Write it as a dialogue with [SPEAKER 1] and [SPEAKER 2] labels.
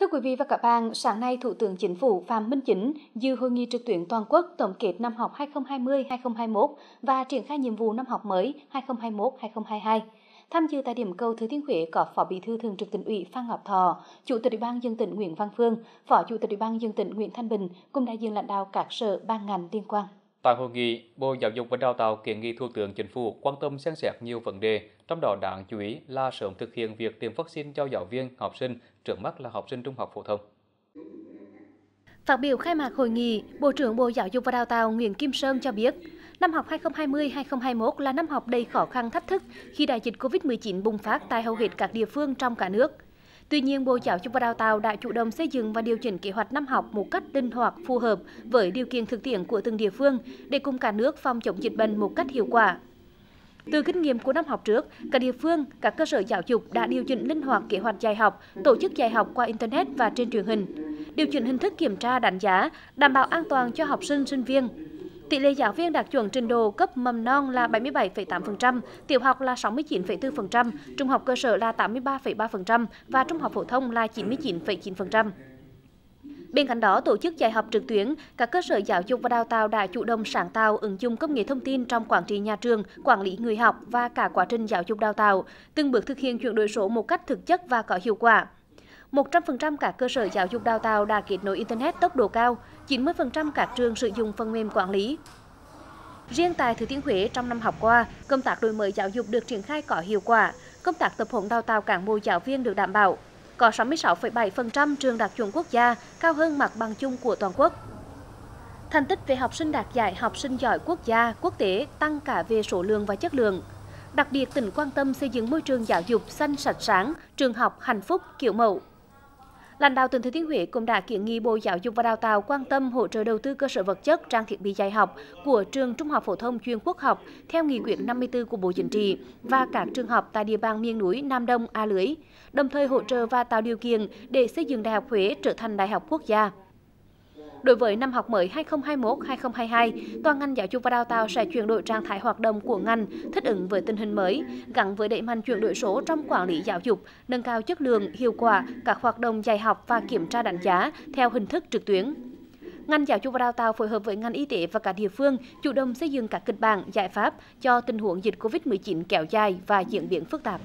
[SPEAKER 1] Thưa quý vị và các bạn, sáng nay Thủ tướng Chính phủ Phạm Minh Chính dự hội nghị trực tuyến toàn quốc tổng kết năm học 2020-2021 và triển khai nhiệm vụ năm học mới 2021-2022. Tham dự tại điểm cầu Thừa Thiên Huế có Phó Bí thư Thường trực Tỉnh ủy Phan Ngọc Thọ, Chủ tịch Ủy ban dân tỉnh Nguyễn Văn Phương, Phó Chủ tịch Ủy ban dân tỉnh Nguyễn Thanh Bình cùng đại diện lãnh đạo các sở ban ngành liên quan. Tại hội nghị, Bộ Giáo dục và Đào tạo kiến nghị Thủ tướng Chính phủ quan tâm xem xét nhiều vấn đề, trong đó đáng chú ý là sớm thực hiện việc tiêm vaccine cho giáo viên, học sinh, trước mắt là học sinh trung học phổ thông. Phát biểu khai mạc hội nghị, Bộ trưởng Bộ Giáo dục và Đào tạo Nguyễn Kim Sơn cho biết, năm học 2020-2021 là năm học đầy khó khăn thách thức khi đại dịch COVID-19 bùng phát tại hầu hết các địa phương trong cả nước – Tuy nhiên, Bộ Giáo dục và Đào tạo đã chủ động xây dựng và điều chỉnh kế hoạch năm học một cách linh hoạt, phù hợp với điều kiện thực tiễn của từng địa phương để cùng cả nước phòng chống dịch bệnh một cách hiệu quả. Từ kinh nghiệm của năm học trước, các địa phương, các cơ sở giáo dục đã điều chỉnh linh hoạt kế hoạch dạy học, tổ chức dạy học qua Internet và trên truyền hình, điều chỉnh hình thức kiểm tra đánh giá, đảm bảo an toàn cho học sinh, sinh viên, Tỷ lệ giáo viên đạt chuẩn trình độ cấp mầm non là 77,8%, tiểu học là 69,4%, trung học cơ sở là 83,3% và trung học phổ thông là 99,9%. Bên cạnh đó, tổ chức dạy học trực tuyến, các cơ sở giáo dục và đào tạo đã chủ động sáng tạo ứng dụng công nghệ thông tin trong quản trị nhà trường, quản lý người học và cả quá trình giáo dục đào tạo, từng bước thực hiện chuyển đổi số một cách thực chất và có hiệu quả. 100% các cơ sở giáo dục đào tạo đã kết nối Internet tốc độ cao, 90% các trường sử dụng phần mềm quản lý. Riêng tại Thừa Thiên Huế trong năm học qua, công tác đổi mới giáo dục được triển khai có hiệu quả, công tác tập huấn đào tạo cán bộ giáo viên được đảm bảo. Có 66,7% trường đạt chuẩn quốc gia, cao hơn mặt bằng chung của toàn quốc. Thành tích về học sinh đạt giải học sinh giỏi quốc gia, quốc tế tăng cả về số lượng và chất lượng. Đặc biệt, tỉnh quan tâm xây dựng môi trường giáo dục xanh sạch sáng, trường học hạnh phúc kiểu mẫu lãnh đạo tỉnh thừa thiên huế cũng đã kiến nghị bộ giáo dục và đào tạo quan tâm hỗ trợ đầu tư cơ sở vật chất trang thiết bị dạy học của trường trung học phổ thông chuyên quốc học theo nghị quyết 54 của bộ chính trị và các trường học tại địa bàn miền núi nam đông a lưới đồng thời hỗ trợ và tạo điều kiện để xây dựng đại học huế trở thành đại học quốc gia Đối với năm học mới 2021-2022, toàn ngành giáo dục và đào tạo sẽ chuyển đổi trạng thái hoạt động của ngành, thích ứng với tình hình mới, gắn với đẩy mạnh chuyển đổi số trong quản lý giáo dục, nâng cao chất lượng, hiệu quả các hoạt động dạy học và kiểm tra đánh giá theo hình thức trực tuyến ngành giáo dục và đào tạo phối hợp với ngành y tế và cả địa phương chủ động xây dựng các kịch bản, giải pháp cho tình huống dịch COVID-19 kéo dài và diễn biến phức tạp.